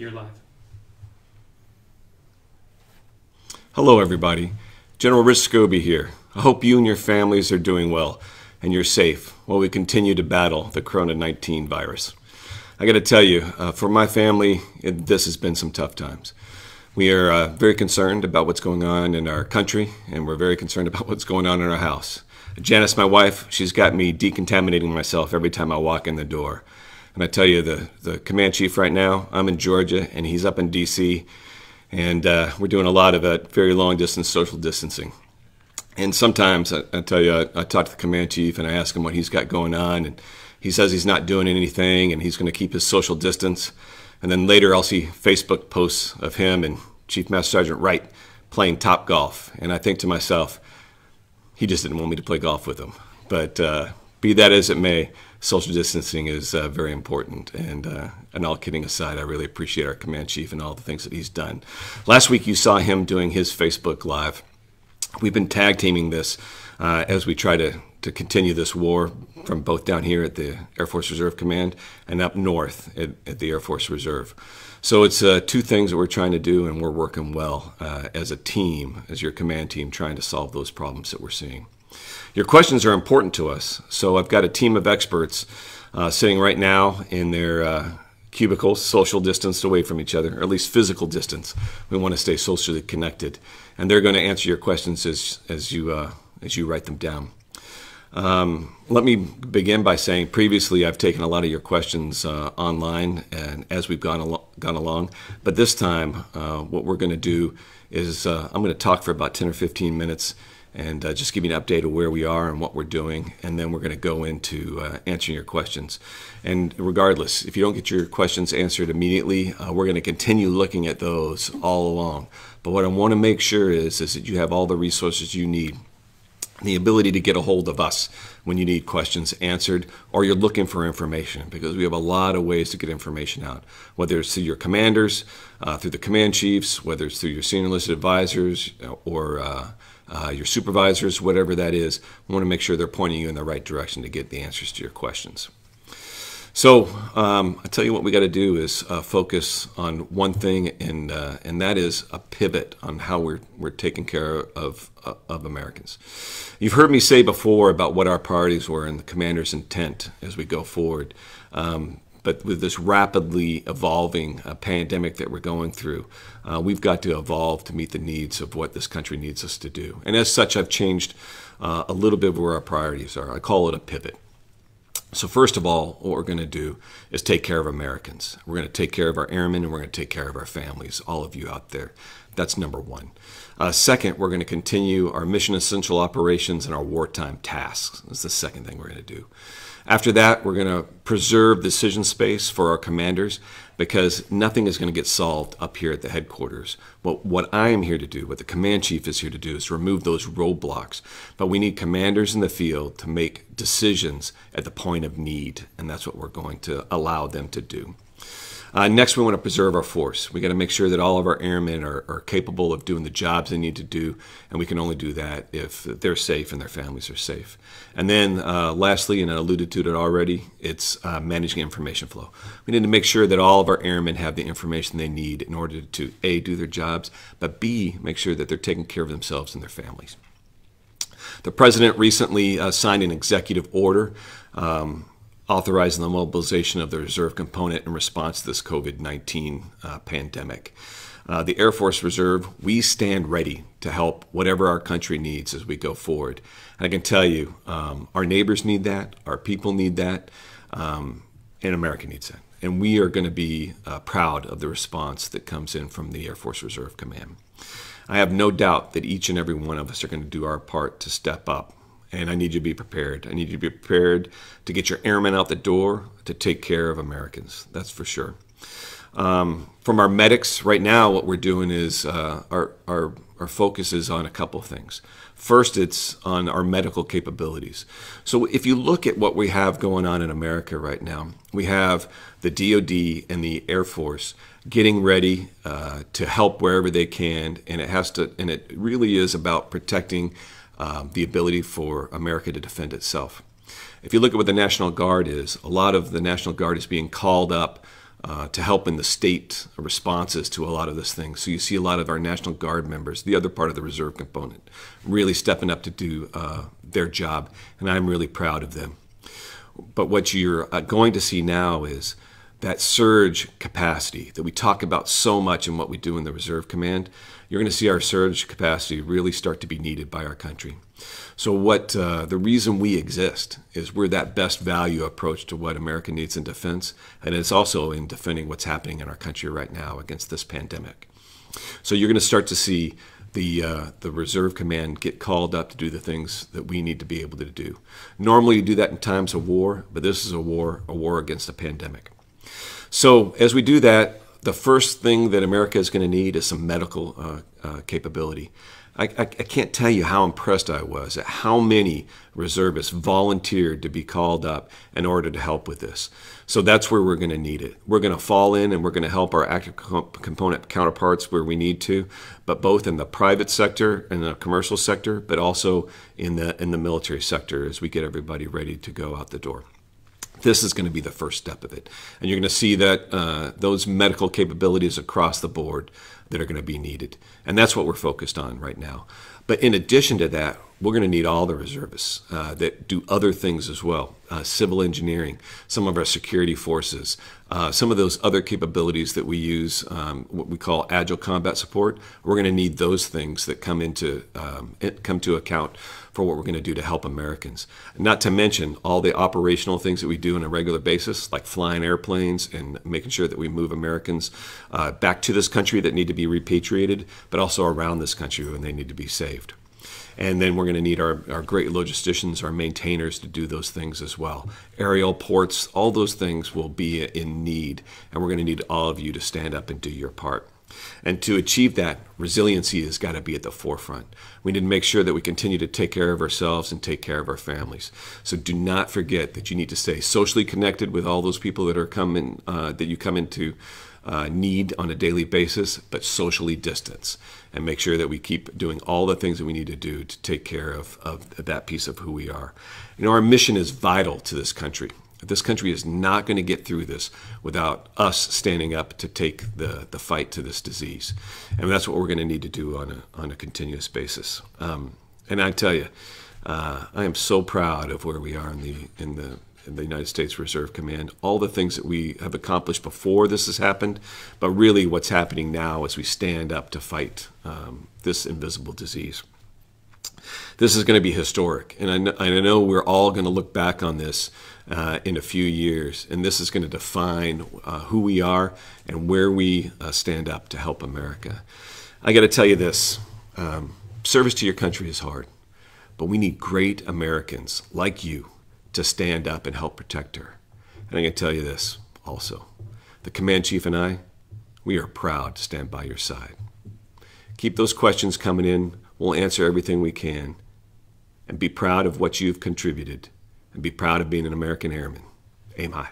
You're live. Hello, everybody. General Rich Scobie here. I hope you and your families are doing well and you're safe while we continue to battle the Corona 19 virus. I got to tell you, uh, for my family, it, this has been some tough times. We are uh, very concerned about what's going on in our country, and we're very concerned about what's going on in our house. Janice, my wife, she's got me decontaminating myself every time I walk in the door. And I tell you, the, the command chief right now, I'm in Georgia and he's up in DC. And uh, we're doing a lot of that very long distance social distancing. And sometimes I, I tell you, I, I, talk to the command chief and I ask him what he's got going on. And he says he's not doing anything and he's going to keep his social distance. And then later I'll see Facebook posts of him and Chief Master Sergeant Wright playing top golf. And I think to myself, he just didn't want me to play golf with him. But uh, be that as it may, social distancing is uh, very important. And, uh, and all kidding aside, I really appreciate our command chief and all the things that he's done. Last week, you saw him doing his Facebook Live. We've been tag teaming this uh, as we try to, to continue this war from both down here at the Air Force Reserve Command and up north at, at the Air Force Reserve. So it's uh, two things that we're trying to do, and we're working well uh, as a team, as your command team, trying to solve those problems that we're seeing. Your questions are important to us. So I've got a team of experts uh, sitting right now in their uh, cubicles, social distance away from each other, or at least physical distance. We want to stay socially connected. And they're going to answer your questions as, as, you, uh, as you write them down. Um, let me begin by saying previously I've taken a lot of your questions uh, online and as we've gone, al gone along, but this time uh, what we're going to do is uh, I'm going to talk for about 10 or 15 minutes and uh, just give you an update of where we are and what we're doing. And then we're going to go into uh, answering your questions. And regardless, if you don't get your questions answered immediately, uh, we're going to continue looking at those all along. But what I want to make sure is, is that you have all the resources you need the ability to get a hold of us when you need questions answered or you're looking for information because we have a lot of ways to get information out, whether it's through your commanders, uh, through the command chiefs, whether it's through your senior enlisted advisors uh, or uh, uh, your supervisors, whatever that is. We want to make sure they're pointing you in the right direction to get the answers to your questions. So um, I tell you what we got to do is uh, focus on one thing, and uh, and that is a pivot on how we're we're taking care of uh, of Americans. You've heard me say before about what our priorities were and the commander's intent as we go forward. Um, but with this rapidly evolving uh, pandemic that we're going through, uh, we've got to evolve to meet the needs of what this country needs us to do. And as such, I've changed uh, a little bit where our priorities are. I call it a pivot. So, first of all, what we're going to do is take care of Americans. We're going to take care of our airmen and we're going to take care of our families, all of you out there. That's number one. Uh, second, we're going to continue our mission essential operations and our wartime tasks. That's the second thing we're going to do. After that, we're going to preserve decision space for our commanders because nothing is going to get solved up here at the headquarters. What, what I am here to do, what the command chief is here to do, is remove those roadblocks. But we need commanders in the field to make decisions at the point of need, and that's what we're going to allow them to do. Uh, next, we want to preserve our force. We got to make sure that all of our airmen are, are, capable of doing the jobs they need to do, and we can only do that if they're safe and their families are safe. And then, uh, lastly, and I alluded to it already, it's uh, managing information flow. We need to make sure that all of our airmen have the information they need in order to a do their jobs, but b make sure that they're taking care of themselves and their families. The president recently uh, signed an executive order. Um, authorizing the mobilization of the reserve component in response to this COVID 19 uh, pandemic. Uh, the Air Force Reserve, we stand ready to help whatever our country needs as we go forward. And I can tell you, um, our neighbors need that, our people need that, um, and America needs that. And we are going to be uh, proud of the response that comes in from the Air Force Reserve Command. I have no doubt that each and every one of us are going to do our part to step up and I need you to be prepared. I need you to be prepared to get your airmen out the door to take care of Americans. That's for sure. Um, from our medics, right now, what we're doing is uh, our, our, our focus is on a couple things. First, it's on our medical capabilities. So, if you look at what we have going on in America right now, we have the DoD and the Air Force getting ready uh, to help wherever they can, and it has to, and it really is about protecting um, the ability for America to defend itself. If you look at what the National Guard is, a lot of the National Guard is being called up uh, to help in the state responses to a lot of this thing. So you see a lot of our National Guard members, the other part of the reserve component, really stepping up to do uh, their job, and I'm really proud of them. But what you're uh, going to see now is that surge capacity that we talk about so much in what we do in the Reserve Command you're going to see our surge capacity really start to be needed by our country. So, what uh, the reason we exist is we're that best value approach to what America needs in defense, and it's also in defending what's happening in our country right now against this pandemic. So, you're going to start to see the uh, the reserve command get called up to do the things that we need to be able to do. Normally, you do that in times of war, but this is a war a war against a pandemic. So, as we do that, the first thing that America is going to need is some medical uh, uh, capability. I, I, I, can't tell you how impressed I was at how many reservists volunteered to be called up in order to help with this. So that's where we're going to need it. We're going to fall in and we're going to help our active comp component counterparts where we need to, but both in the private sector and the commercial sector, but also in the in the military sector as we get everybody ready to go out the door this is going to be the first step of it. And you're going to see that uh, those medical capabilities across the board that are going to be needed. And that's what we're focused on right now. But in addition to that, we're going to need all the reservists uh, that do other things as well uh, civil engineering, some of our security forces, uh, some of those other capabilities that we use, um, what we call agile combat support. We're going to need those things that come into um, come to account for what we're going to do to help Americans. Not to mention all the operational things that we do on a regular basis, like flying airplanes and making sure that we move Americans uh, back to this country that need to be repatriated, but also around this country when they need to be saved. And then we're going to need our, our great logisticians, our maintainers to do those things as well. Aerial ports, all those things will be in need. And we're going to need all of you to stand up and do your part. And to achieve that, resiliency has got to be at the forefront. We need to make sure that we continue to take care of ourselves and take care of our families. So do not forget that you need to stay socially connected with all those people that are coming uh, that you come into uh, need on a daily basis, but socially distance and make sure that we keep doing all the things that we need to do to take care of, of that piece of who we are. You know, our mission is vital to this country. This country is not going to get through this without us standing up to take the, the fight to this disease. And that's what we're going to need to do on a, on a continuous basis. Um, and I tell you, uh, I am so proud of where we are in the, in the the United States Reserve Command, all the things that we have accomplished before this has happened, but really what's happening now as we stand up to fight um, this invisible disease. This is going to be historic. And I know, I know we're all going to look back on this uh, in a few years. And this is going to define uh, who we are and where we uh, stand up to help America. I got to tell you this um, service to your country is hard, but we need great Americans like you to stand up and help protect her. And I can tell you this also the command chief and I, we are proud to stand by your side. Keep those questions coming in. We'll answer everything we can and be proud of what you've contributed and be proud of being an American airman. Aim high.